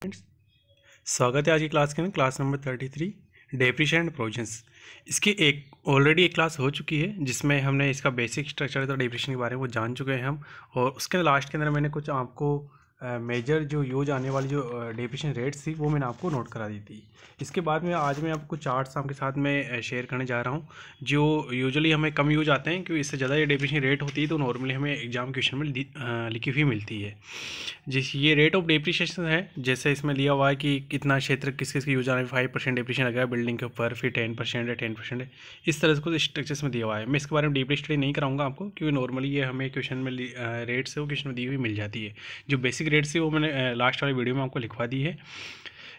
friends स्वागत है आज की क्लास के अंदर class number thirty three depreciation and provisions इसकी एक ऑलरेडी एक क्लास हो चुकी है जिसमें हमने इसका बेसिक स्ट्रक्चर था डेप्रीशन के बारे में वो जान चुके हैं हम और उसके लास्ट के अंदर मैंने कुछ आपको मेजर जो यूज आने वाली जो डिप्रेशन रेट्स थी वो मैंने आपको नोट करा दी थी इसके बाद में आज मैं आपको चार्ट्स आपके साथ में शेयर करने जा रहा हूँ जो यूजुअली हमें कम यूज आते हैं क्योंकि इससे ज़्यादा ये डिप्रेशन रेट होती है तो नॉर्मली हमें एग्जाम क्वेश्चन में लिखी हुई मिलती है जिस ये रेट ऑफ डिप्रेशन है जैसे इसमें लिया हुआ है कि कितना क्षेत्र किस किस के यूज आने फाइव परसेंट डिप्रेशन लगा है बिल्डिंग के ऊपर फिर टेन परसेंट है टेन परसेंट है इस तरह से कुछ स्ट्रक्चर्स में दिया हुआ है मैं इसके बारे में डीपली स्टडी नहीं कराऊंगा आपको क्योंकि नॉर्मली ये हमें क्वेश्चन में रेट्स है वो क्वेश्चन में दी हुई मिल जाती है जो बेसिक ग्रेड से वो मैंने लास्ट वाली वीडियो में आपको लिखवा दी है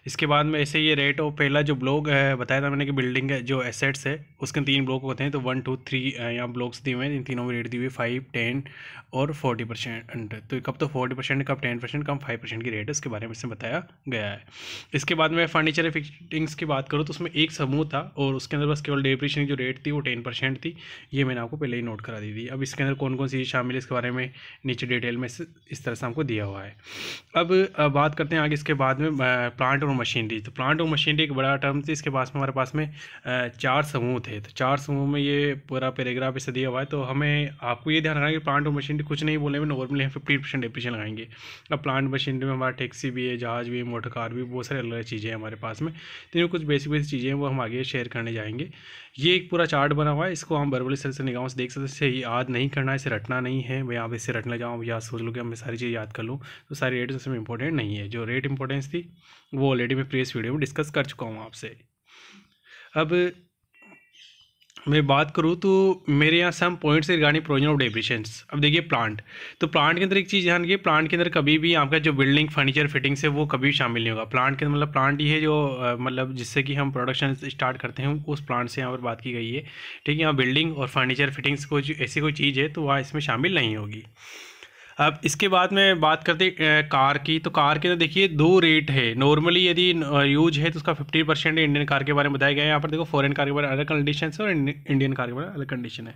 इसके बाद में ऐसे ये रेट ऑफ पहला जो ब्लॉक बताया था मैंने कि बिल्डिंग है जो एसेट्स है उसके तीन ब्लॉक होते हैं तो वन टू थ्री यहाँ ब्लॉक्स दिए हुए हैं इन तीनों में रेट दी हुई फाइव टेन और फोर्टी परसेंट तो कब तो फोर्टी परसेंट कब टेन परसेंट कम फाइव परसेंट की रेट है उसके बारे में इसमें बताया गया है इसके बाद में फर्नीचर फिटिंग्स की बात करूँ तो उसमें एक समूह था और उसके अंदर बस केवल डेप्रिशन की जो रेट थी वो टेन परसेंट थी ये मैंने आपको पहले ही नोट करा दी थी अब इसके अंदर कौन कौन सी शामिल है इसके बारे में नीचे डिटेल में इस तरह से हमको दिया हुआ है अब बात करते हैं आगे इसके बाद में प्लांट और मशीनरी तो प्लांट और मशीनरी एक बड़ा टर्म थी इसके पास में हमारे पास में चार समूह थे तो चार समूह में ये पूरा पैराग्राफ इसे दिया हुआ है तो हमें आपको ये ध्यान रखना कि प्लांट और मशीनरी कुछ नहीं बोलने में नॉर्मली हम फिफ्टी परसेंट डिप्रेशन लगाएंगे अब प्लांट मशीनरी में हमारा टैक्सी भी है जहाज भी है मोटर कार भी बहुत सारी अलग अलग चीज़ें हैं हमारे पास में तो ये कुछ बेसिक बेसिक चीज़ें हैं वो हम आगे शेयर करने जाएंगे ये एक पूरा चार्ट बना हुआ है इसको हम बरबली सर से निगाहों से देख सकते हैं याद नहीं करना है इसे रटना नहीं है भाई आप इसे रटना जाऊँ या सोच लो कि मैं सारी चीज़ याद कर लूँ तो सारी रेट उसमें इंपॉर्टेंट नहीं है जो रेट इंपॉर्टेंस थी वो ऑलरेडी मैं प्रीवियस वीडियो में डिस्कस कर चुका हूँ आपसे अब मैं बात करूँ तो मेरे यहाँ सम से रिगार्डिंग प्रोजन ऑफ डेविशंस अब देखिए प्लांट तो प्लांट के अंदर एक चीज़ ध्यान रखिए प्लांट के अंदर कभी भी आपका जो बिल्डिंग फर्नीचर फिटिंग्स है वो कभी भी शामिल नहीं होगा प्लांट के अंदर मतलब प्लांट ये है जो मतलब जिससे कि हम प्रोडक्शन स्टार्ट करते हैं उस प्लांट से यहाँ पर बात की गई है ठीक है यहाँ बिल्डिंग और फर्नीचर फिटिंग्स को ऐसी कोई चीज़ है तो वहाँ इसमें शामिल नहीं होगी अब इसके बाद में बात करते कार की तो कार के तो देखिए दो रेट है नॉर्मली यदि यूज है तो उसका फिफ्टी परसेंट इंडियन कार के बारे में बताया गया है यहाँ पर देखो फॉरन कार के बारे में अलग कंडीशन है और इंडियन कार के बारे में अलग कंडीशन है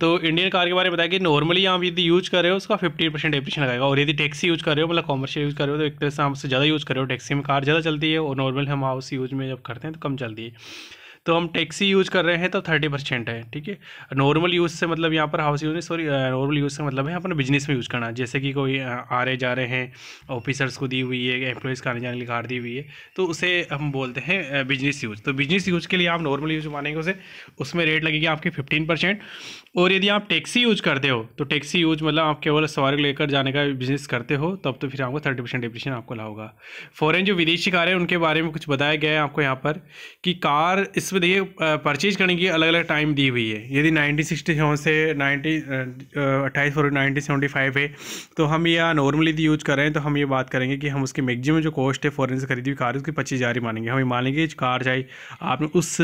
तो इंडियन कार के बारे में बताया गया नॉर्मली आप यदि यूज कर रहे हो उसका फिफ्टी परसेंट एप्रेशन लगाएगा और यदि टैक्सी यूज कर रहे हो मतलब कॉमर्शियल यूज कर रहे हो तो एक तरह से आपसे ज़्यादा यूज कर रहे हो टैक्सी में कार ज़्यादा चलती है और नॉर्मल हम हाउस यूज में जब करते हैं तो कम चलती है तो हम टैक्सी यूज़ कर रहे हैं तो थर्टी परसेंट है ठीक है नॉर्मल यूज़ से मतलब यहाँ पर house use sorry normal use से मतलब है अपने बिजनेस में यूज़ करना जैसे कि कोई आ रहे जा रहे हैं ऑफिसर्स को दी हुई है एम्प्लॉयज़ का आने जाने के लिए कार दी हुई है तो उसे हम बोलते हैं बिजनेस यूज़ तो बिजनेस यूज़ के लिए आप नॉर्मल यूज़ मानेंगे उसे उसमें रेट लगेगी आपकी फिफ्टीन परसेंट और यदि आप टैक्सी यूज़ करते हो तो टैक्सी यूज़ मतलब आप केवल सवारी लेकर जाने का बिजनेस करते हो तब तो फिर आपको थर्टी परसेंट डिप्रेशन आपको ला होगा फ़ॉरन जो विदेशी कार है उनके बारे में कुछ बताया गया है आपको यहाँ पर कि कार इसमें पे देखिए परचेज करने की अलग अलग टाइम दी हुई है यदि नाइनटीन सिक्सटी सेवन से नाइनटीन अट्ठाईस फोर नाइनटीन सेवेंटी फाइव है तो हम यह नॉर्मली यदि यूज कर रहे हैं तो हम ये बात करेंगे कि हम उसकी मैक्सिमम जो कॉस्ट है फॉरन से खरीदी हुई कार उसकी पच्चीस हज़ार ही मानेंगे हम ये मानेंगे कार चाहिए आपने उस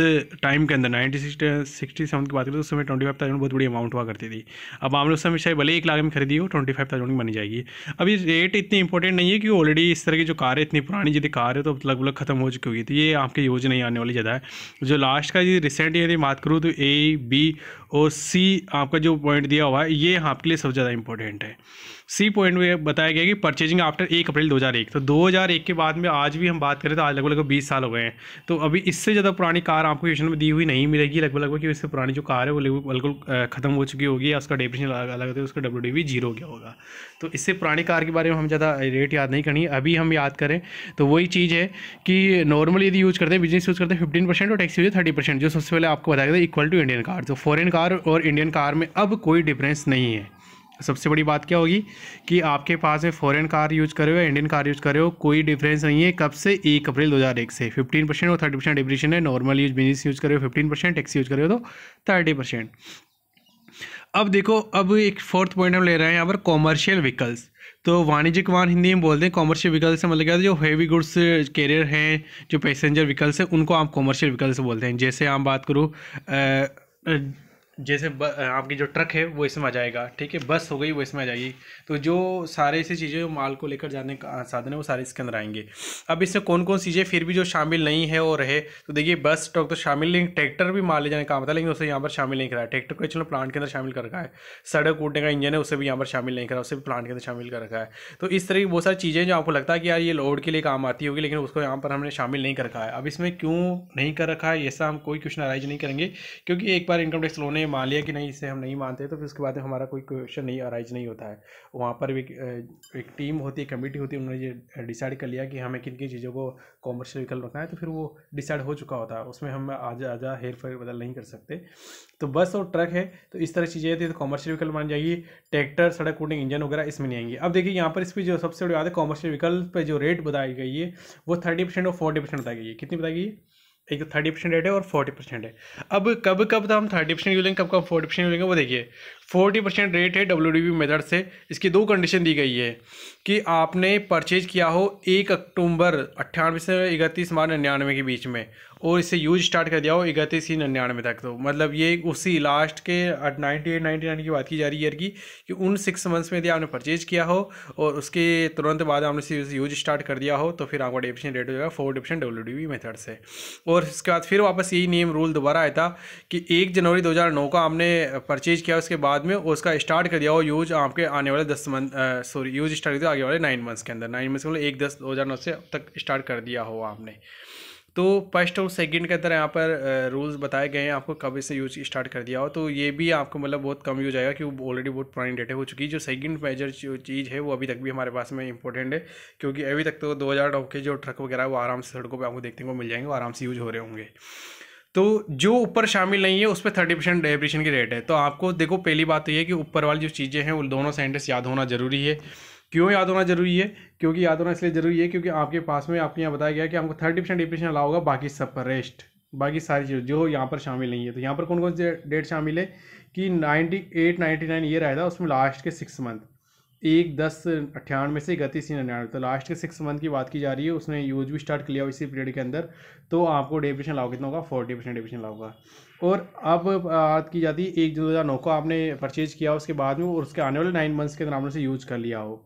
टाइम के अंदर नाइनटीन सिक्सटी सेवन की बात करें तो उस समय ट्वेंटी फाइव थाउजेंड बहुत बड़ी अमाउंट हुआ करती थी अब आपने उस समय चाहे भले एक लाख में खरीदी हो ट्वेंटी फाइव थाउजेंड की मानी जाएगी अब ये रेट इतनी इंपॉर्टेंट नहीं है कि ऑलरेडी इस तरह की जो कार है इतनी पुरानी यदि कार है तो लगभग खत्म हो चुकी होगी तो ये आपकी योजना ही आने वाली ज़्यादा है जो जो लास्ट का जी रिसेंट यदि बात करूँ तो ए बी और सी आपका जो पॉइंट दिया हुआ है ये आपके लिए सबसे ज़्यादा इंपॉर्टेंट है सी पॉइंट में बताया गया कि परचेजिंग आफ्टर एक अप्रैल 2001 तो 2001 के बाद में आज भी हम बात करें तो आज लगभग लगभग 20 साल हो गए हैं तो अभी इससे ज़्यादा पुरानी कार आपको क्वेश्चन में दी हुई नहीं मिलेगी लगभग लगभग कि इससे पुरानी जो कार है वो बिल्कुल खत्म हो चुकी होगी या उसका डेप्रेशन अलग है उसका डब्ल्यू डी जीरो हो गया होगा तो इससे पुरानी कार के बारे में हम ज़्यादा रेट याद नहीं करनी अभी हम याद करें तो वही चीज़ है कि नॉर्मली यदि यूज़ करते हैं बिजनेस यूज़ करते हैं फिफ्टीन परसेंट और टैक्सी थर्टी परसेंट जो सबसे पहले आपको बताया गया इक्वल टू इंडियन कार जो फॉरन कार कार और इंडियन कार में अब कोई डिफरेंस नहीं है सबसे बड़ी बात क्या होगी कि आपके पास है फॉरेन कार यूज़ कर रहे हो इंडियन कार यूज़ कर रहे हो कोई डिफरेंस नहीं है कब से एक अप्रैल 2001 से 15 परसेंट और 30 परसेंट डिप्रेशन है नॉर्मल यूज बिजनेस यूज़ कर रहे हो 15 परसेंट टैक्सी यूज़ कर रहे हो तो 30 परसेंट अब देखो अब एक फोर्थ पॉइंट हम ले रहे हैं यहाँ पर कॉमर्शियल व्हीकल्स तो वाणिज्यिक वाहन हिंदी में बोलते हैं कॉमर्शियल व्हीकल्स से मतलब क्या जो हैवी गुड्स कैरियर हैं जो पैसेंजर व्हीकल्स हैं उनको आप कॉमर्शियल व्हीकल्स बोलते हैं जैसे आप बात करूँ जैसे आपकी जो ट्रक है वो इसमें आ जाएगा ठीक है बस हो गई वो इसमें आ जाएगी तो जो सारे ऐसी चीज़ें माल को लेकर जाने का साधन है वो सारे इसके अंदर आएंगे अब इसमें कौन कौन चीज़ें फिर भी जो शामिल नहीं है वो रहे तो देखिए बस ट्रक तो शामिल नहीं ट्रैक्टर भी माल ले जाने का काम लेकिन उसे यहाँ पर शामिल नहीं करा ट्रैक्टर को चलो प्लांट के अंदर शामिल कर रखा है सड़क कूटने का इंजन है उसे भी यहाँ पर शामिल नहीं करा उसे भी प्लांट के अंदर शामिल कर रखा है तो इस तरह की बहुत सारी चीज़ें जो आपको लगता है कि यार ये लोड के लिए काम आती होगी लेकिन उसको यहाँ पर हमने शामिल नहीं कर रखा है अब इसमें क्यों नहीं कर रखा है ऐसा हम कोई क्वेश्चन अराइज नहीं करेंगे क्योंकि एक बार इनकम टैक्स लोन ने मान लिया कि नहीं इसे हम नहीं मानते तो फिर उसके बाद हमारा कोई क्वेश्चन नहीं अराइज नहीं होता है वहाँ पर भी एक टीम होती है कमेटी होती है उन्होंने ये डिसाइड कर लिया कि हमें किन किन चीज़ों को कॉमर्शियल व्हीकल रखना है तो फिर वो डिसाइड हो चुका होता है उसमें हम आज आजा हेर फेर बदल नहीं कर सकते तो बस और ट्रक है तो इस तरह चीज़ें थी तो कॉमर्शियल व्हीकल मान जाएगी ट्रैक्टर सड़क कोटिंग इंजन वगैरह इसमें नहीं आएंगी अब देखिए यहाँ पर इस पर जो सबसे बड़ी बात है कॉमर्शियल व्हीकल पर जो रेट बताई गई है वो थर्टी परसेंट और फोर्टी परसेंट बताई गई है कितनी बताई गई है एक तो थर्टी परसेंट रेट है और फोर्टी परसेंट है अब कब कब तो हम थर्टी परसेंट क्यों लेंगे कब कब फोर्टी परसेंट क्यों लेंगे वो देखिए फोर्टी परसेंट रेट है डब्ल्यू डी मेथड से इसकी दो कंडीशन दी गई है कि आपने परचेज किया हो एक अक्टूबर अट्ठानवे से इकतीस मार्च निन्यानवे के बीच में और इसे यूज स्टार्ट कर दिया हो इकतीस ही निन्यानवे तक तो मतलब ये उसी लास्ट के नाइन्टी एट नाइन्टी नाइन की बात की जा रही है की कि उन सिक्स मंथ्स में यदि आपने परचेज किया हो और उसके तुरंत बाद आपने इसे यूज स्टार्ट कर दिया हो तो फिर आपका डिप्शन रेट हो जाएगा for depreciation W D method से और इसके बाद फिर वापस यही नियम रूल दोबारा आया था कि एक जनवरी दो हज़ार नौ का आपने परचेज किया उसके बाद बाद में उसका स्टार्ट कर दिया हो यूज आपके आने वाले दस मंथ सॉरी यूज स्टार्ट कर दिया आगे वाले नाइन मंथ्स के अंदर नाइन मंथ्स के मतलब एक दस दो हज़ार नौ से अब तक स्टार्ट कर दिया हो आपने तो फर्स्ट और सेकंड के अंदर यहाँ पर रूल्स बताए गए हैं आपको कब इसे यूज स्टार्ट कर दिया हो तो ये भी आपको मतलब बहुत कम यूज आएगा क्योंकि ऑलरेडी बहुत पुरानी डेटा हो चुकी है जो सेकंड मेजर जो चीज़ है वो अभी तक भी हमारे पास में इंपॉर्टेंट है क्योंकि अभी तक तो दो हज़ार के जो ट्रक वगैरह वो आराम से सड़कों पर आपको देखने को मिल जाएंगे वो आराम से यूज हो रहे होंगे तो जो ऊपर शामिल नहीं है उस पर थर्टी परसेंट डेप्रिशन की रेट है तो आपको देखो पहली बात तो ये कि ऊपर वाली जो चीज़ें हैं उन दोनों सेंटेंस याद होना ज़रूरी है क्यों याद होना जरूरी है क्योंकि याद होना इसलिए जरूरी है क्योंकि आपके पास में आपके यहाँ बताया गया कि आपको थर्टी परसेंट डिप्रेशन अलाउ होगा बाकी सब पर रेस्ट बाकी सारी चीज़ जो यहाँ पर शामिल नहीं है तो यहाँ पर कौन कौन से डेट शामिल है कि ninety eight ninety nine year आया था उसमें लास्ट के सिक्स मंथ एक दस अट्ठानवे से इकतीस निन्यानवे तो लास्ट के सिक्स मंथ की बात की जा रही है उसने यूज भी स्टार्ट किया इसी पीरियड के अंदर तो आपको डेविशन अलाउ कितना होगा फोर्टी परसेंट डेविशन लाओगा और अब बात की जाती है एक दो हज़ार नौ को आपने परचेज किया उसके बाद में और उसके आने वाले नाइन मंथ्स के अंदर आपने उसे यूज़ कर लिया हो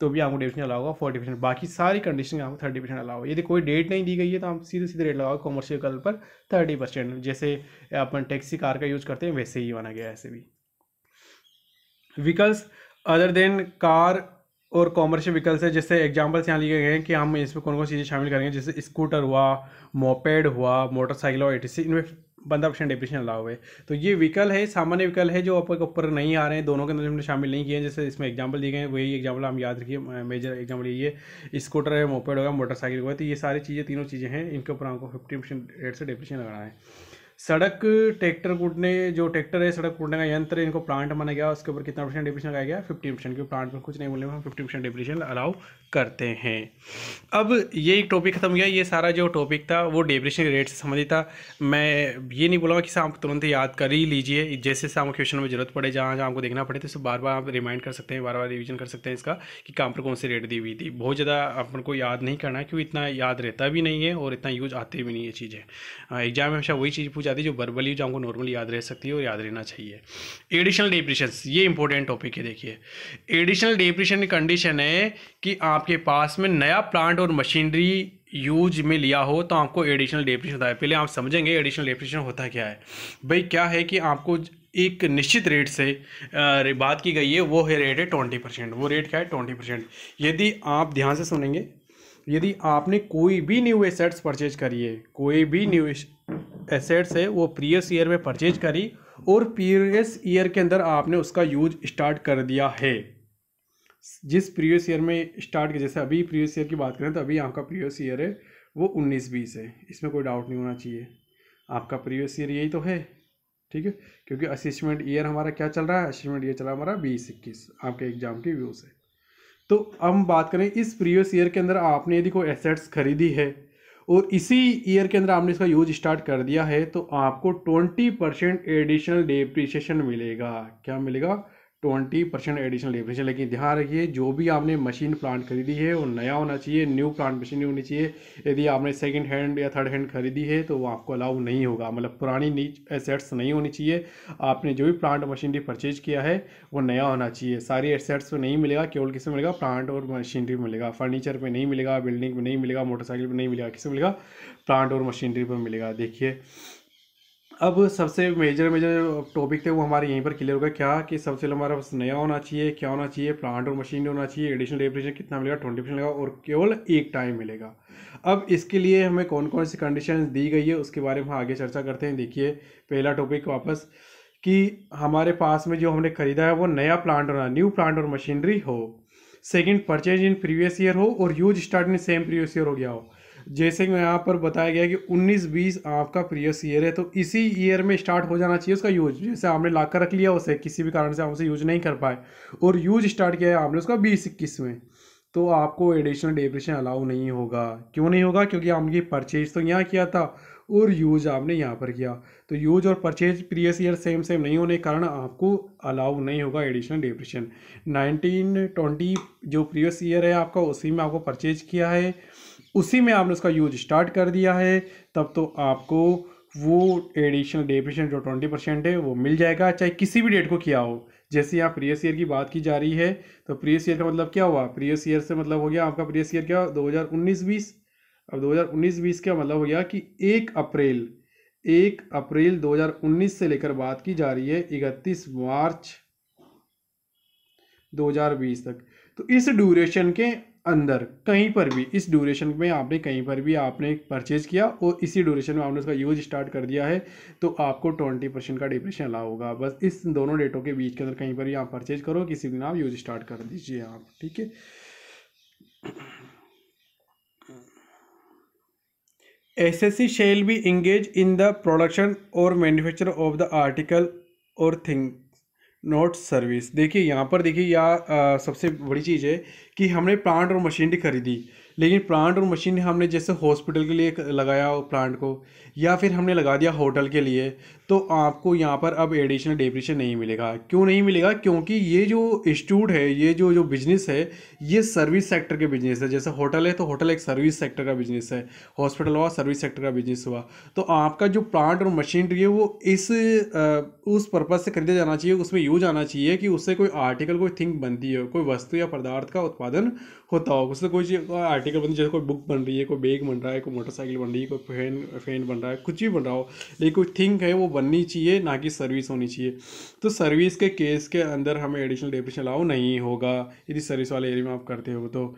तो भी आपको डेविशन अलाउ होगा फोर्टी परसेंट बाकी सारी कंडीशन आपको थर्टी परसेंट अलाउ यदि कोई डेट नहीं दी गई है तो आप सीधे सीधे रेट लगाओ कॉमर्शियल कल पर थर्टी परसेंट जैसे अपन टैक्सी कार का यूज़ करते हैं वैसे ही माना गया ऐसे भी व्हीकल्स अदर देन कार और कॉमर्शियल व्हीकल्स है जैसे एग्जाम्पल्स यहाँ लिए गए हैं कि हम इसमें कौन कौन सी चीज़ें शामिल करेंगे जैसे स्कूटर हुआ मोपेड हुआ मोटरसाइकिल हुआ एटीसी इनमें पंद्रह परसेंट डिप्रेशन अलाव है तो ये व्हीकल है सामान्य व्हीकल है जो आपके ऊपर नहीं आ रहे हैं दोनों के अंदर हमने शामिल नहीं किए हैं जैसे इसमें एग्जाम्पल दिए गए वही एग्जाम्पल हम याद रखिए मेजर एग्जाम्पल ये स्कूटर है मोपेड होगा मोटरसाइकिल होगा तो ये सारी चीज़ें तीनों चीज़ें हैं इनके ऊपर हमको फिफ्टी परसेंट रेट से डिप्रेशन लगाना है सड़क ट्रैक्टर कूटने जो ट्रैक्टर है सड़क कूटने का यंत्र है इनको प्लांट माना गया उसके ऊपर कितना परसेंट डिप्रेशन लगाया गया फिफ्टी परसेंट क्योंकि प्लांट में कुछ नहीं बोलने हम फिफ्टी परसेंट डिप्रेशन अलाउ करते हैं अब ये एक टॉपिक खत्म गया ये सारा जो टॉपिक था वो डिप्रेशन रेट से संबंधित था मैं ये नहीं बोला कि आप तुरंत याद कर ही लीजिए जैसे जैसे आपको क्वेश्चन में जरूरत पड़े जहाँ जहाँ आपको देखना पड़े तो बार बार आप रिमाइंड कर सकते हैं बार बार रिविजन कर सकते हैं इसका कि काम पर कौन सी रेट दी हुई थी बहुत ज़्यादा अपन को याद नहीं करना है क्योंकि इतना याद रहता भी नहीं है और इतना यूज आती भी नहीं है चीज़ें एग्जाम हाँ, में हमेशा वही चीज़ पूछा ज़्यादा जो वर्बली जो हमको नॉर्मली याद रह सकती है और याद रहना चाहिए एडिशनल डिप्रेशन ये इंपॉर्टेंट टॉपिक है देखिए एडिशनल डिप्रेशन कंडीशन है कि आपके पास में नया प्लांट और मशीनरी यूज में लिया हो तो आपको एडिशनल डिप्रेशन होता है पहले आप समझेंगे एडिशनल डिप्रेशन होता क्या है भाई क्या है कि आपको एक निश्चित रेट से बात की गई है वो है रेट है ट्वेंटी परसेंट वो रेट क्या है ट्वेंटी परसेंट यदि आप ध्यान से सुनेंगे यदि आपने कोई भी न्यू एसेट्स परचेज करिए कोई भी न्यू एसेट्स है वो प्रीवियस ईयर में परचेज करी और प्रीवियस ईयर के अंदर आपने उसका यूज स्टार्ट कर दिया है जिस प्रीवियस ईयर में स्टार्ट जैसे अभी प्रीवियस ईयर की बात करें तो अभी आपका प्रीवियस ईयर है वो उन्नीस बीस है इसमें कोई डाउट नहीं होना चाहिए आपका प्रीवियस ईयर यही तो है ठीक है क्योंकि असिस्मेंट ईयर हमारा क्या चल रहा है असिस्मेंट ईयर चला हमारा बीस इक्कीस आपके एग्जाम के व्यूज़ है तो हम बात करें इस प्रीवियस ईयर के अंदर आपने यदि कोई एसेट्स खरीदी है और इसी ईयर के अंदर आपने इसका यूज स्टार्ट कर दिया है तो आपको ट्वेंटी परसेंट एडिशनल डिप्रिसिएशन मिलेगा क्या मिलेगा ट्वेंटी परसेंट एडिशनल डिप्रेशन लेकिन ध्यान रखिए जो भी आपने मशीन प्लांट खरीदी है वो नया होना चाहिए न्यू प्लांट मशीन होनी चाहिए यदि आपने सेकंड हैंड या थर्ड हैंड खरीदी है तो वो आपको अलाउ नहीं होगा मतलब पुरानी नीच एसेट्स नहीं होनी चाहिए आपने जो भी प्लांट मशीनरी परचेज किया है वो नया होना चाहिए सारी एसेट्स पर नहीं मिलेगा केवल किस मिलेगा प्लांट और मशीनरी में मिलेगा फर्नीचर पर नहीं मिलेगा बिल्डिंग पर नहीं मिलेगा मोटरसाइकिल पर नहीं मिलेगा किस मिलेगा प्लांट और मशीनरी पर मिलेगा देखिए अब सबसे मेजर मेजर टॉपिक थे वो हमारे यहीं पर क्लियर होगा क्या कि सबसे पहले हमारा बस नया होना चाहिए क्या होना चाहिए प्लांट और मशीन होना चाहिए एडिशनल डेप्रेशन कितना मिलेगा ट्वेंटी परसेंट मिलेगा और केवल एक टाइम मिलेगा अब इसके लिए हमें कौन कौन सी कंडीशन दी गई है उसके बारे में आगे चर्चा करते हैं देखिए पहला टॉपिक वापस कि हमारे पास में जो हमने खरीदा है वो नया प्लांट होना न्यू प्लांट और मशीनरी हो second purchase in previous year हो और use start in same previous year हो गया हो जैसे कि यहाँ पर बताया गया कि 19-20 आपका प्रीवियस ईयर है तो इसी ईयर में स्टार्ट हो जाना चाहिए उसका यूज जैसे आपने ला रख लिया उसे किसी भी कारण से आप उसे यूज नहीं कर पाए और यूज स्टार्ट किया है आपने उसका बीस इक्कीस में तो आपको एडिशनल डेप्रेशन अलाउ नहीं होगा क्यों नहीं होगा क्योंकि आपने परचेज तो यहाँ किया था और यूज आपने यहाँ पर किया तो यूज और purchase previous year same same नहीं होने के कारण आपको अलाउ नहीं होगा एडिशनल डिप्रेशन नाइनटीन ट्वेंटी जो प्रीवियस ईयर है आपका उसी में आपको परचेज किया है उसी में आपने उसका यूज स्टार्ट कर दिया है तब तो आपको वो एडिशनल डेप्रिशन जो ट्वेंटी परसेंट है वो मिल जाएगा चाहे किसी भी डेट को किया हो जैसे यहाँ प्रीवियस ईयर की बात की जा रही है तो प्रीवियस ईयर का मतलब क्या हुआ प्रीवियस ईयर से मतलब हो गया आपका प्रीवियस ईयर क्या दो हज़ार उन्नीस बीस अब दो हज़ार उन्नीस बीस का मतलब हो गया कि एक अप्रैल एक अप्रैल दो हजार उन्नीस से लेकर बात की जा रही है इकतीस मार्च दो हजार बीस तक तो इस ड्यूरेशन के अंदर कहीं पर भी इस ड्यूरेशन में आपने कहीं पर भी आपने परचेज़ किया और इसी ड्यूरेशन में आपने उसका यूज स्टार्ट कर दिया है तो आपको ट्वेंटी परसेंट का डिप्रेशन अलाउ होगा बस इस दोनों डेटों के बीच के अंदर कहीं पर भी आप परचेज करो किसी दिन आप यूज स्टार्ट कर दीजिए आप ठीक है C shall be engage in the production और मैन्युफैक्चर ऑफ द आर्टिकल और थिंग नोट सर्विस देखिए यहाँ पर देखिए यह सबसे बड़ी चीज़ है कि हमने प्लांट और मशीनरी खरीदी लेकिन प्लांट और मशीन हमने जैसे हॉस्पिटल के लिए लगाया प्लांट को या फिर हमने लगा दिया होटल के लिए तो आपको यहाँ पर अब एडिशनल डेप्रेशन नहीं मिलेगा क्यों नहीं मिलेगा क्योंकि ये जो इंस्टीट्यूट है ये जो जो बिजनेस है ये सर्विस सेक्टर के बिजनेस है जैसे होटल है तो होटल एक सर्विस सेक्टर का बिजनेस है हॉस्पिटल हुआ सर्विस सेक्टर का बिजनेस हुआ तो आपका जो प्लांट और मशीनरी है वो इस उस पर्पज़ से खरीदा जाना चाहिए उसमें यूज आना चाहिए कि उससे कोई आर्टिकल कोई थिंक बनती है कोई वस्तु या पदार्थ का उत्पादन होता होगा उससे कोई चीज़ कोई आर्टिकल बन जैसे कोई बुक बन रही है कोई बैग बन रहा है कोई मोटरसाइकिल बन रही है कोई फैन फैन बन रहा है कुछ भी बन रहा हो लेकिन कोई थिंग है वो बननी चाहिए ना कि सर्विस होनी चाहिए तो सर्विस के केस के अंदर हमें एडिशनल डेपेशन अलाउ नहीं होगा यदि सर्विस वाले एरिया में आप करते हो तो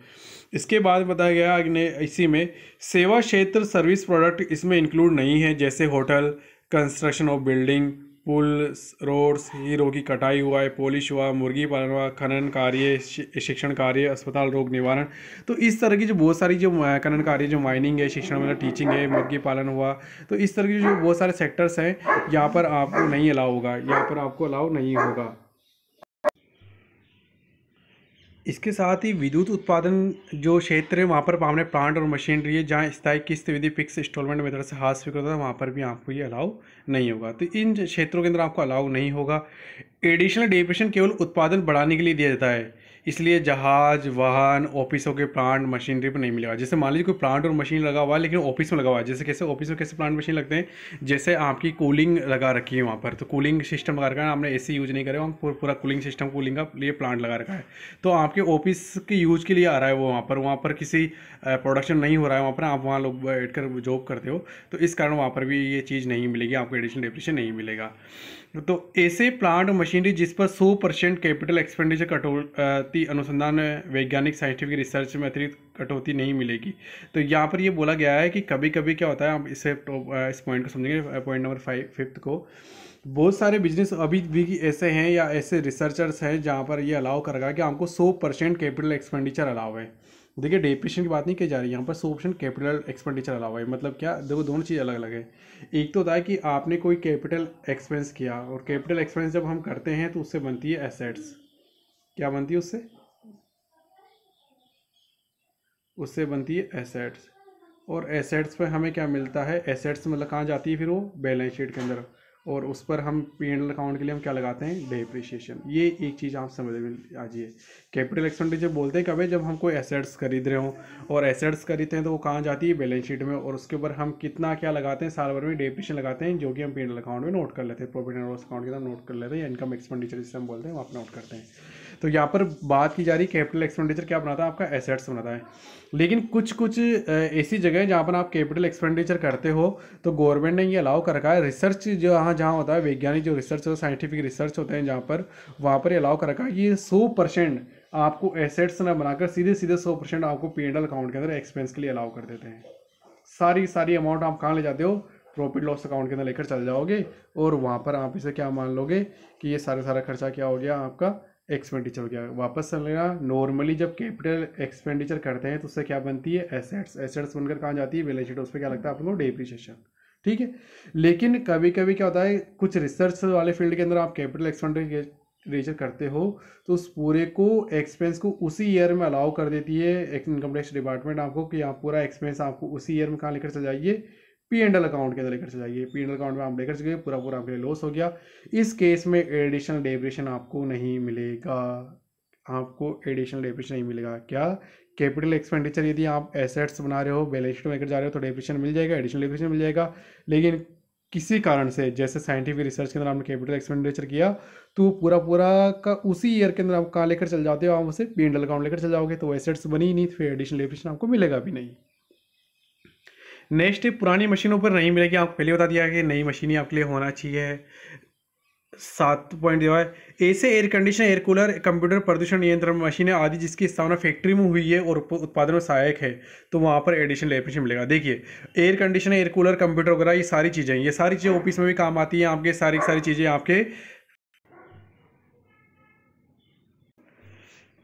इसके बाद बताया गया इसी में सेवा क्षेत्र सर्विस प्रोडक्ट इसमें इंक्लूड नहीं है जैसे होटल कंस्ट्रक्शन ऑफ बिल्डिंग पुल रोड्स हीरो की कटाई हुआ है पॉलिश हुआ मुर्गी पालन हुआ खनन कार्य शिक्षण कार्य अस्पताल रोग निवारण तो इस तरह की जो बहुत सारी जो खनन कार्य जो माइनिंग है शिक्षण मतलब टीचिंग है मुर्गी पालन हुआ तो इस तरह के जो बहुत सारे सेक्टर्स हैं यहाँ पर आपको नहीं अलाउ होगा यहाँ पर आपको अलाउ नहीं होगा इसके साथ ही विद्युत उत्पादन जो क्षेत्र है वहाँ पर हमने प्लांट और मशीनरी है जहाँ स्थायी किस्त विधि फिक्स इंस्टॉलमेंट मेथड से हाथ स्वीकृत है वहाँ पर भी आपको ये अलाउ नहीं होगा तो इन क्षेत्रों के अंदर आपको अलाउ नहीं होगा एडिशनल डेपेशन केवल उत्पादन बढ़ाने के लिए दिया जाता है इसलिए जहाज वाहन ऑफिसों के प्लांट मशीनरी पर नहीं मिलेगा जैसे मान लीजिए कोई प्लांट और मशीन लगा हुआ है लेकिन ऑफिस में लगा हुआ है जैसे कैसे ऑफिस में कैसे प्लांट मशीन लगते हैं जैसे आपकी कूलिंग लगा रखी है वहाँ पर तो कूलिंग सिस्टम लगा रखा है आपने ए यूज़ नहीं करे वहाँ पूरा कूलिंग सिस्टम कूलिंग का लिए प्लांट लगा रखा है तो आपके ऑफिस के यूज़ के लिए आ रहा है वो वहाँ पर वहाँ पर किसी प्रोडक्शन नहीं हो रहा है वहाँ पर आप वहाँ लोग बैठ कर जॉब करते हो तो इस कारण वहाँ पर भी ये चीज़ नहीं मिलेगी आपको एडिशनल डिप्रेशन नहीं मिलेगा तो ऐसे प्लांट मशीनरी जिस पर 100 परसेंट कैपिटल एक्सपेंडिचर कटौती अनुसंधान वैज्ञानिक साइंटिफिक रिसर्च में अतिरिक्त कटौती नहीं मिलेगी तो यहाँ पर ये बोला गया है कि कभी कभी क्या होता है आप इसे इस पॉइंट को समझेंगे पॉइंट नंबर फाइव फिफ्थ को बहुत सारे बिजनेस अभी भी ऐसे हैं या ऐसे रिसर्चर्स हैं जहाँ पर ये अलाउ करेगा कि आपको सौ परसेंट कैपिटल एक्सपेंडिचर अलाउ है देखिए डिप्रेशन की बात नहीं की जा रही यहाँ पर सो ऑप्शन कैपिटल एक्सपेंडिचर अलावा है मतलब क्या देखो दोनों चीज़ अलग अलग है एक तो होता है कि आपने कोई कैपिटल एक्सपेंस किया और कैपिटल एक्सपेंस जब हम करते हैं तो उससे बनती है एसेट्स क्या बनती है उससे उससे बनती है एसेट्स और एसेट्स पर हमें क्या मिलता है एसेट्स मतलब कहाँ जाती है फिर वो बैलेंस शीट के अंदर और उस पर हम पी एंड अकाउंट के लिए हम क्या लगाते हैं डेप्रिशिएशन ये एक चीज़ आप समझ में आ जाइए कैपिटल एक्सपेंडिचर बोलते हैं कभी जब हम कोई एसेट्स खरीद रहे हों और एसेट्स खरीदते हैं तो वो कहाँ जाती है बैलेंस शीट में और उसके ऊपर हम कितना क्या लगाते हैं साल भर में डेप्रिशन लगाते हैं जो कि हम पी एंड अकाउंट में नोट कर लेते हैं प्रॉफिट एंड लॉस अकाउंट के अंदर नोट कर लेते हैं या इनकम एक्सपेंडिचर जिसे हम बोलते हैं वहाँ आप नोट करते हैं तो यहाँ पर बात की जा रही है कैपिटल एक्सपेंडिचर क्या बनाता है आपका एसेट्स बनाता है लेकिन कुछ कुछ ऐसी जगह है जहाँ पर आप कैपिटल एक्सपेंडिचर करते हो तो गवर्नमेंट ने ये अलाउ कर रखा है रिसर्च जो हाँ जहाँ होता है वैज्ञानिक जो रिसर्च होता है साइंटिफिक रिसर्च होते हैं जहाँ पर वहाँ पर अलाउ कर रखा है कि सौ परसेंट आपको एसेट्स ना बनाकर सीधे सीधे सौ परसेंट आपको पी एंड एल अकाउंट के अंदर एक्सपेंस के लिए अलाउ कर देते हैं सारी सारी अमाउंट आप कहाँ ले जाते हो प्रॉफिट लॉस अकाउंट के अंदर लेकर चले जाओगे और वहाँ पर आप इसे क्या मान लोगे कि ये सारा सारा खर्चा क्या हो गया आपका एक्सपेंडिचर हो गया वापस चल लेना नॉर्मली जब कैपिटल एक्सपेंडिचर करते हैं तो उससे क्या बनती है एसेट्स एसेट्स बनकर कहाँ जाती है बैलेंस शीट उस पर क्या लगता है आप लोग डेप्रिशिएशन ठीक है लेकिन कभी कभी क्या होता है कुछ रिसर्च वाले फील्ड के अंदर आप कैपिटल एक्सपेंडिचर करते हो तो उस पूरे को एक्सपेंस को उसी ईयर में अलाउ कर देती है इनकम टैक्स डिपार्टमेंट आपको कि आप पूरा एक्सपेंस आपको उसी ईयर में कहाँ लेकर चल जाइए पी एंड एल अकाउंट के अंदर लेकर चलाइए पी एंड एल अकाउंट में आप लेकर चले पूरा पूरा आपके लिए लॉस हो गया इस केस में एडिशनल डेब्रेशन आपको नहीं मिलेगा आपको एडिशनल डेप्रेशन नहीं मिलेगा क्या कैपिटल एक्सपेंडिचर यदि आप एसेट्स बना रहे हो बैलेंस शीट लेकर जा रहे हो तो डेप्रेशन मिल जाएगा एडिशनल डेप्रेशन मिल जाएगा लेकिन किसी कारण से जैसे साइंटिफिक रिसर्च के अंदर आपने कैपिटल एक्सपेंडिचर किया तो पूरा पूरा का उसी ईयर के अंदर आप कहाँ लेकर चल जाते हो आप उसे पी एंड अकाउंट लेकर चल जाओगे तो एसेट्स बनी ही नहीं फिर एडिशनल डेप्रेशन आपको मिलेगा भी नहीं नेक्स्ट पुरानी मशीनों पर नहीं मिलेगी आपको पहले बता दिया कि नई मशीन ही आपके लिए होना चाहिए सात पॉइंट जो है ऐसे air condition air cooler computer प्रदूषण नियंत्रण मशीनें आदि जिसकी स्थापना फैक्ट्री में हुई है और उत्पादन में सहायक है तो वहाँ पर एडिशन लेपेशन मिलेगा देखिए air condition air cooler computer वगैरह ये सारी चीज़ें ये सारी चीज़ें ऑफिस में भी काम आती हैं आपके सारी सारी चीज़ें आपके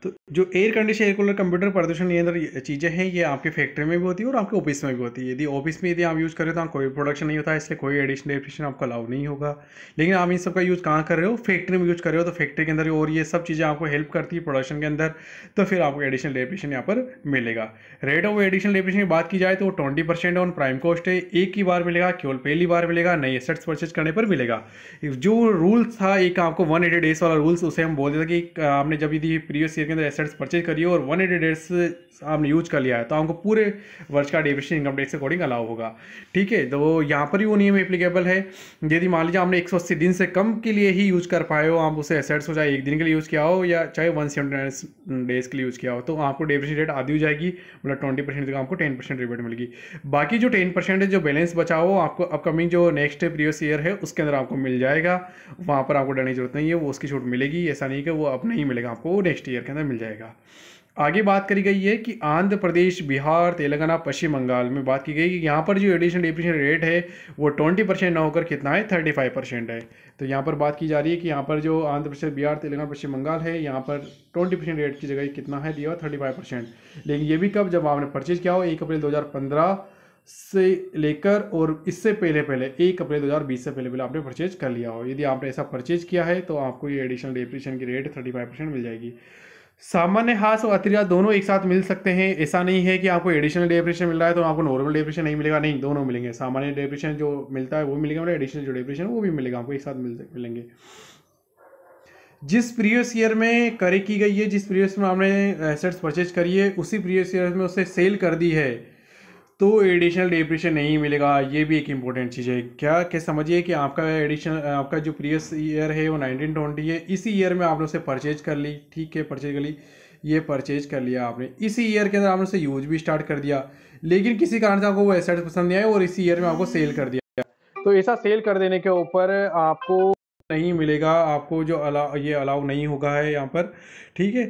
तो जो air condition air cooler computer प्रदूषण नियंत्रण चीज़ें हैं ये आपकी फैक्ट्री में भी होती है और आपके ऑफिस में भी होती है यदि ऑफिस में यदि आप यूज़ कर रहे हो तो आप कोई प्रोडक्शन नहीं होता इसलिए कोई एडिशनल एफिशन आपको अलाउ नहीं होगा लेकिन आप इन सब का यूज़ कहाँ कर रहे हो फैक्ट्री में यूज़ कर रहे हो तो फैक्ट्री के अंदर और ये सब चीज़ें आपको हेल्प करती है प्रोडक्शन के अंदर तो फिर आपको एडिशनल एफिशन यहाँ पर मिलेगा रेट ऑफ एडिशनल एफिशन की बात की जाए तो twenty percent on prime cost है एक ही बार मिलेगा केवल पहली बार मिलेगा नए एसेट्स परचेज करने पर मिलेगा जो रूल्स था एक आपको वन एटी डेज वाला रूल्स उसे हम बोल देते कि आपने जब यदि प्रीवियस ईयर के अंदर एसेट्स परचेज करिए और वन एटी डेट्स आपने यूज कर लिया है तो आपको पूरे वर्ष का depreciation income tax according allow होगा ठीक है तो यहाँ पर ही वो नियम एप्लीकेबल है यदि मान लीजिए आपने एक सौ अस्सी दिन से कम के लिए ही यूज कर पाए हो आप उसे एसेट्स हो चाहे एक दिन के लिए यूज़ किया हो या चाहे वन सेवेंटी डेज के लिए यूज़ किया हो तो आपको डेविशन रेट आधी हो जाएगी मतलब ट्वेंटी परसेंट आपको टेन परसेंट रिबेट मिलेगी बाकी जो टेन परसेंट जो बैलेंस बचा हो आपको अपकमिंग जो नेक्स्ट प्रीवियस ईयर है उसके अंदर आपको मिल जाएगा वहाँ पर आपको डरने की जरूरत नहीं है वो उसकी छूट मिलेगी ऐसा नहीं कि वो अब नहीं मिलेगा आपको नेक्स्ट ईयर के अंदर मिल जाएगा जाएगा आगे बात करी गई है कि आंध्र प्रदेश बिहार तेलंगाना पश्चिम बंगाल में बात की गई कि यहाँ पर जो एडिशनल डिप्रेशन रेट है वो ट्वेंटी परसेंट ना होकर कितना है थर्टी फाइव परसेंट है तो यहाँ पर बात की जा रही है कि यहाँ पर जो आंध्र प्रदेश बिहार तेलंगाना पश्चिम बंगाल है यहाँ पर ट्वेंटी परसेंट रेट की जगह कितना है दिया थर्टी फाइव परसेंट लेकिन ये भी कब जब आपने परचेज किया हो एक अप्रैल दो हज़ार पंद्रह से लेकर और इससे पहले पहले एक अप्रैल बीस से पहले पहले आपने परचेज कर लिया हो यदि आपने ऐसा परचेज किया है तो आपको ये एडिशनल डिप्रेशन की रेट थर्टी फाइव परसेंट मिल जाएगी सामान्य हास और अतिरिया दोनों एक साथ मिल सकते हैं ऐसा नहीं है कि आपको एडिशनल डेप्रेशन मिल रहा है तो आपको नॉर्मल डेप्रेशन नहीं मिलेगा नहीं दोनों मिलेंगे सामान्य डेप्रेशन जो मिलता है वो मिलेगा मतलब एडिशनल जो डेप्रेशन वो भी मिलेगा आपको एक साथ मिल मिलेंगे जिस प्रीवियस ईयर में करे की गई है जिस प्रीवियस में आपने एसेट्स परचेज करी है उसी प्रीवियस ईयर में उसे सेल कर दी है तो एडिशनल डेप्रिशन नहीं मिलेगा ये भी एक इम्पोर्टेंट चीज़ है क्या क्या समझिए कि आपका एडिशनल आपका जो प्रीवियस ईयर है वो नाइनटीन ट्वेंटी है इसी ईयर में आपने उसे परचेज कर ली ठीक है परचेज कर ली ये परचेज कर लिया आपने इसी ईयर के अंदर आपने उसे यूज भी स्टार्ट कर दिया लेकिन किसी कारण से आपको वो एसेट पसंद नहीं आए और इसी ईयर में आपको सेल कर दिया तो ऐसा सेल कर देने के ऊपर आपको नहीं मिलेगा आपको जो अलाउ ये अलाउ नहीं होगा है यहाँ पर ठीक है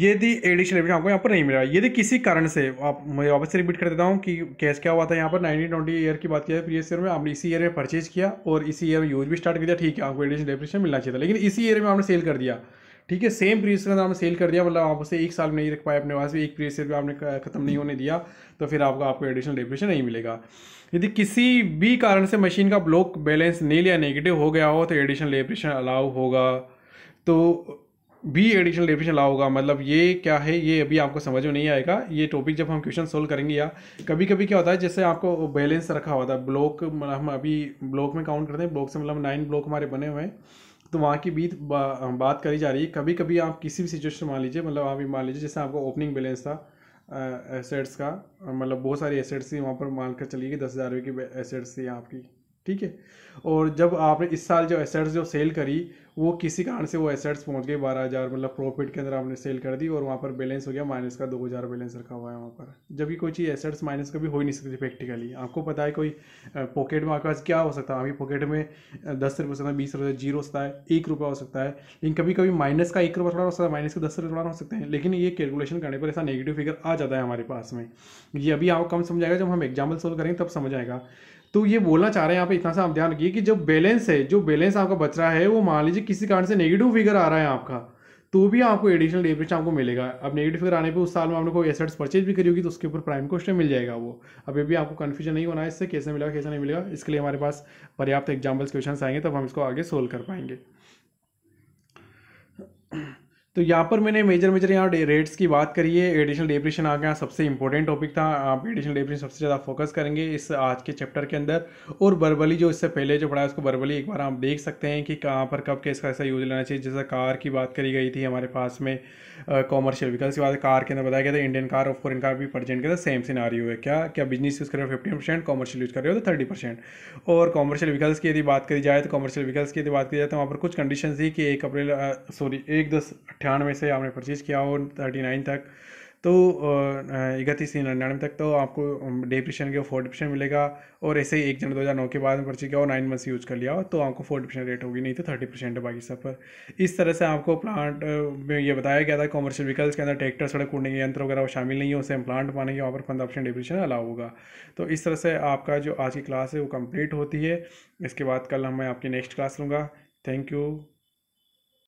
यदि एडिशनल रेवेन्यू आपको यहाँ पर नहीं ये यदि किसी कारण से आप मैं वापस रिपीट कर देता हूँ कि कैश क्या हुआ था यहाँ पर नाइनटीन ट्वेंटी ईयर की बात किया प्रीवियस ईयर में आपने इसी ईयर में परचेज किया और इसी ईयर में यूज भी स्टार्ट कर दिया ठीक है आपको एडिशनल डेप्रेशन मिलना चाहिए था लेकिन इसी ईयर में आपने सेल कर दिया ठीक है सेम प्रीवियस ईयर आपने सेल कर दिया मतलब आप उसे एक साल में नहीं रख पाए अपने पास भी एक प्रीवियस ईयर में आपने ख़त्म नहीं होने दिया तो फिर आपको आपको एडिशनल डेप्रेशन नहीं मिलेगा यदि किसी भी कारण से मशीन का ब्लॉक बैलेंस नील या नेगेटिव हो गया हो तो एडिशनल डेप्रिशन अलाउ होगा तो भी एडिशनल डेफिनेशन अलाउ होगा मतलब ये क्या है ये अभी आपको समझ में नहीं आएगा ये टॉपिक जब हम क्वेश्चन सोल्व करेंगे या कभी कभी क्या होता है जैसे आपको बैलेंस रखा हुआ था ब्लॉक मतलब हम अभी ब्लॉक में काउंट करते हैं ब्लॉक से मतलब नाइन ब्लॉक हमारे बने हुए हैं तो वहाँ की भी बा, बात करी जा रही है कभी कभी आप किसी भी सिचुएशन मान लीजिए मतलब आप मान लीजिए जैसे आपका ओपनिंग बैलेंस था एसेट्स का मतलब बहुत सारी एसेट्स थी वहाँ पर मान कर चलिए कि दस हज़ार रुपये की एसेट्स थी आपकी ठीक है और जब आपने इस साल जो एसेट्स जो सेल करी वो किसी कारण से वो एसेट्स पहुंच गए बारह हज़ार मतलब प्रॉफिट के अंदर आपने सेल कर दी और वहाँ पर बैलेंस हो गया माइनस का दो हज़ार बैलेंस रखा हुआ है वहाँ पर जबकि कोई चीज़ एसेट्स माइनस का भी हो ही नहीं सकती प्रैक्टिकली आपको पता है कोई पॉकेट में आपके पास क्या हो सकता है आपकी पॉकेट में दस रुपये हो सकता है बीस रुपये जीरो सकता है एक रुपया हो सकता है लेकिन कभी कभी माइनस का एक रुपये थोड़ा हो सकता है माइनस का दस रुपये थोड़ा हो सकते हैं लेकिन ये कैलकुलेशन करने पर ऐसा नेगेटिव फिगर आ जाता है हमारे पास में ये अभी आपको कम समझ आएगा जब हम एग्जाम्पल सोल्व करेंगे तब समझ आएगा तो ये बोलना चाह रहे हैं यहाँ पे इतना सा आप ध्यान रखिए कि जो बैलेंस है जो बैलेंस आपका बच रहा है वो मान लीजिए किसी कारण से नेगेटिव फिगर आ रहा है आपका तो भी आपको एडिशनल डेप्रिशन आपको मिलेगा अब नेगेटिव फिगर आने पे उस साल में आपने कोई एसेट्स परचेज भी करी होगी तो उसके ऊपर प्राइम क्वेश्चन मिल जाएगा वो अभी भी आपको कन्फ्यूजन नहीं होना है इससे कैसे मिलेगा कैसे नहीं मिलेगा इसके लिए हमारे पास पर्याप्त एग्जाम्पल्स क्वेश्चन आएंगे तब हम इसको आगे सोल्व कर पाएंगे तो यहाँ पर मैंने मेजर मेजर यहाँ रेट्स की बात करी है एडिशनल डिप्रेशन आ गया सबसे इंपॉर्टेंट टॉपिक था आप एडिशनल डिप्रेशन सबसे ज़्यादा फोकस करेंगे इस आज के चैप्टर के अंदर और बर्बली जो इससे पहले जो पढ़ा है उसको बर्बली एक बार आप देख सकते हैं कि कहाँ पर कब कैसा ऐसा यूज लेना चाहिए जैसा कार की बात करी गई थी हमारे पास में कॉमर्शियल व्हीकल्स के बाद कार के अंदर बताया गया था इंडियन कार और फॉरन कार भी परजेंट के सेम आ रही है क्या क्या बिजनेस यूज़ कर रहे हो फिफ्टी परसेंट कॉमर्शियल यूज़ कर रहे हो तो थर्टी परसेंट और कॉमर्शियल व्हीकल्स की यदि बात करी जाए तो कॉमर्शियल व्हीकल्स की यदि बात की जाए तो वहाँ पर कुछ कंडीशन थी कि एक अप्रैल सॉरी एक दस अट्ठानवे से आपने परचेज़ किया और थर्टी नाइन तक तो इकतीस से निन्यानवे तक तो आपको डिप्रेशन के फोर डिप्रेशन मिलेगा और ऐसे ही एक जनवरी दो हज़ार नौ के बाद में पर्ची किया हो नाइन मंथ्स यूज़ कर लिया हो तो आपको फोर डिप्रेशन रेट होगी नहीं तो थर्टी परसेंट बाकी सब पर इस तरह से आपको प्लांट में ये बताया गया था कॉमर्शियल व्हीकल्स के अंदर ट्रैक्टर सड़क कूड़ने के यंत्र वगैरह शामिल नहीं है उसे प्लांट पाने के वहाँ पर पंद्रह परसेंट डिप्रेशन अलाउ होगा तो इस तरह से आपका जो आज की क्लास है वो कम्प्लीट होती है इसके बाद कल हम मैं आपकी नेक्स्ट क्लास लूँगा थैंक यू